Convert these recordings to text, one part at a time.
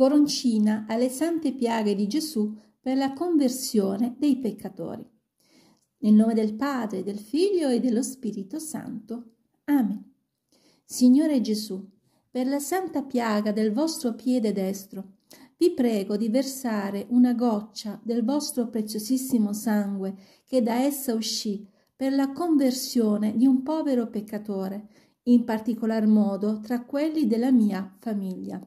coroncina alle sante piaghe di Gesù per la conversione dei peccatori. Nel nome del Padre, del Figlio e dello Spirito Santo. Amen. Signore Gesù, per la santa piaga del vostro piede destro, vi prego di versare una goccia del vostro preziosissimo sangue che da essa uscì per la conversione di un povero peccatore, in particolar modo tra quelli della mia famiglia.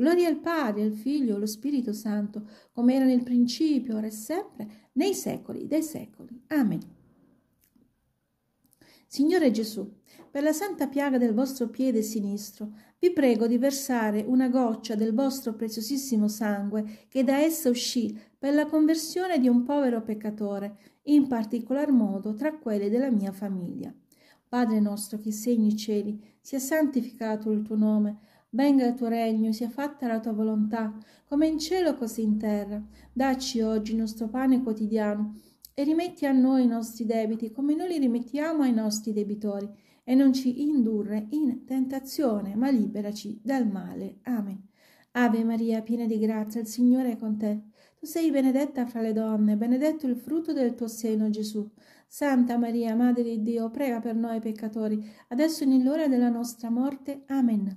Gloria al Padre, al Figlio, allo Spirito Santo, come era nel principio, ora e sempre, nei secoli dei secoli. Amen. Signore Gesù, per la santa piaga del vostro piede sinistro, vi prego di versare una goccia del vostro preziosissimo sangue che da essa uscì per la conversione di un povero peccatore, in particolar modo tra quelli della mia famiglia. Padre nostro che sei nei cieli, sia santificato il tuo nome Venga il tuo regno, sia fatta la tua volontà, come in cielo così in terra. Dacci oggi il nostro pane quotidiano e rimetti a noi i nostri debiti come noi li rimettiamo ai nostri debitori e non ci indurre in tentazione, ma liberaci dal male. Amen. Ave Maria, piena di grazia, il Signore è con te. Tu sei benedetta fra le donne, benedetto il frutto del tuo seno, Gesù. Santa Maria, Madre di Dio, prega per noi peccatori, adesso e nell'ora della nostra morte. Amen.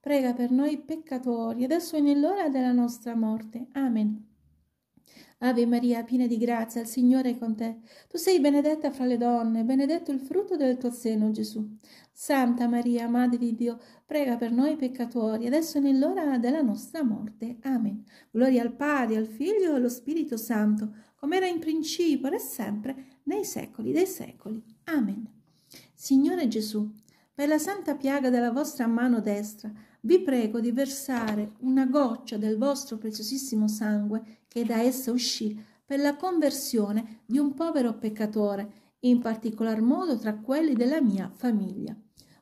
prega per noi peccatori, adesso e nell'ora della nostra morte. Amen. Ave Maria, piena di grazia, il Signore è con te. Tu sei benedetta fra le donne, benedetto il frutto del tuo seno, Gesù. Santa Maria, Madre di Dio, prega per noi peccatori, adesso e nell'ora della nostra morte. Amen. Gloria al Padre, al Figlio e allo Spirito Santo, come era in principio, e sempre, nei secoli dei secoli. Amen. Signore Gesù, per la santa piaga della vostra mano destra, vi prego di versare una goccia del vostro preziosissimo sangue che da essa uscì per la conversione di un povero peccatore, in particolar modo tra quelli della mia famiglia.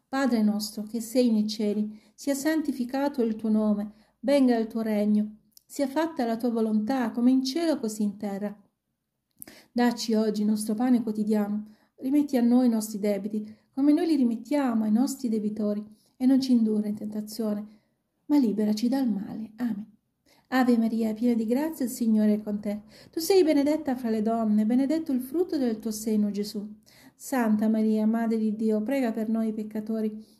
Padre nostro che sei nei cieli, sia santificato il tuo nome, venga il tuo regno, sia fatta la tua volontà come in cielo così in terra. Dacci oggi il nostro pane quotidiano, rimetti a noi i nostri debiti, come noi li rimettiamo ai nostri debitori, e non ci indurre in tentazione, ma liberaci dal male. Amen. Ave Maria, piena di grazia, il Signore è con te. Tu sei benedetta fra le donne, benedetto il frutto del tuo seno, Gesù. Santa Maria, Madre di Dio, prega per noi peccatori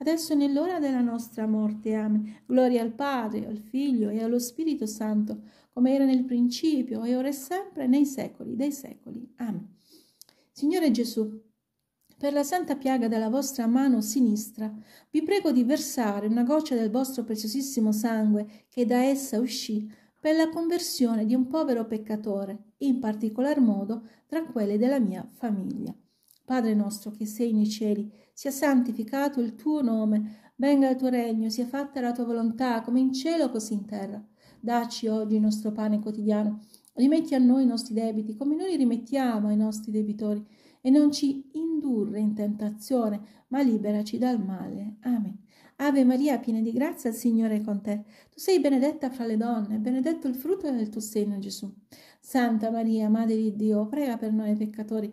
adesso nell'ora della nostra morte. Amen. Gloria al Padre, al Figlio e allo Spirito Santo, come era nel principio e ora e sempre, nei secoli dei secoli. Amen. Signore Gesù, per la santa piaga della vostra mano sinistra, vi prego di versare una goccia del vostro preziosissimo sangue che da essa uscì per la conversione di un povero peccatore, in particolar modo tra quelle della mia famiglia. Padre nostro che sei nei cieli, sia santificato il tuo nome, venga il tuo regno, sia fatta la tua volontà, come in cielo così in terra. Dacci oggi il nostro pane quotidiano, rimetti a noi i nostri debiti, come noi rimettiamo ai nostri debitori, e non ci indurre in tentazione, ma liberaci dal male. Amen. Ave Maria, piena di grazia, il Signore è con te. Tu sei benedetta fra le donne, benedetto il frutto del tuo seno, Gesù. Santa Maria, Madre di Dio, prega per noi peccatori,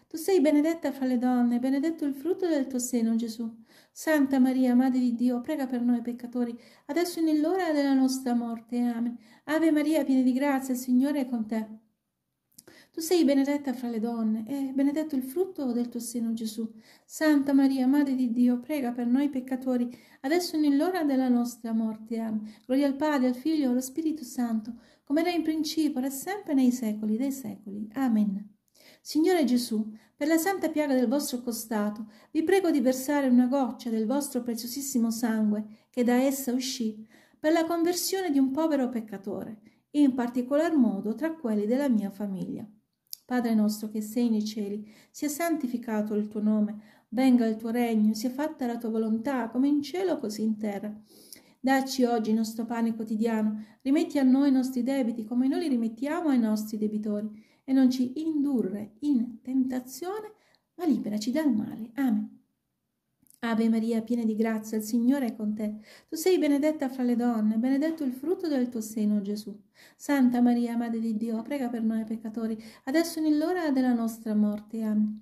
Tu sei benedetta fra le donne, benedetto il frutto del tuo seno, Gesù. Santa Maria, Madre di Dio, prega per noi peccatori, adesso e nell'ora della nostra morte. Amen. Ave Maria, piena di grazia, il Signore è con te. Tu sei benedetta fra le donne e benedetto il frutto del tuo seno, Gesù. Santa Maria, Madre di Dio, prega per noi peccatori, adesso e nell'ora della nostra morte. Amen. Gloria al Padre, al Figlio allo Spirito Santo, come era in principio, ora e sempre nei secoli dei secoli. Amen. Signore Gesù, per la santa piaga del vostro costato, vi prego di versare una goccia del vostro preziosissimo sangue che da essa uscì, per la conversione di un povero peccatore, in particolar modo tra quelli della mia famiglia. Padre nostro che sei nei cieli, sia santificato il tuo nome, venga il tuo regno, sia fatta la tua volontà, come in cielo così in terra. Dacci oggi il nostro pane quotidiano, rimetti a noi i nostri debiti come noi li rimettiamo ai nostri debitori e non ci indurre in tentazione, ma liberaci dal male. Amen. Ave Maria, piena di grazia, il Signore è con te. Tu sei benedetta fra le donne, benedetto il frutto del tuo seno, Gesù. Santa Maria, Madre di Dio, prega per noi peccatori, adesso nell'ora della nostra morte. Amen.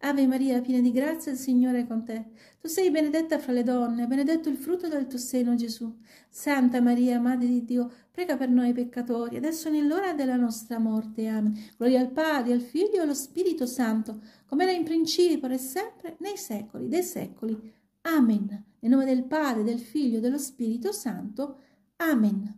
Ave Maria, piena di grazia, il Signore è con te. Tu sei benedetta fra le donne, benedetto il frutto del tuo seno, Gesù. Santa Maria, Madre di Dio, prega per noi peccatori, adesso nell'ora della nostra morte. Amen. Gloria al Padre, al Figlio e allo Spirito Santo, come era in principio e sempre, nei secoli dei secoli. Amen. Nel nome del Padre, del Figlio e dello Spirito Santo. Amen.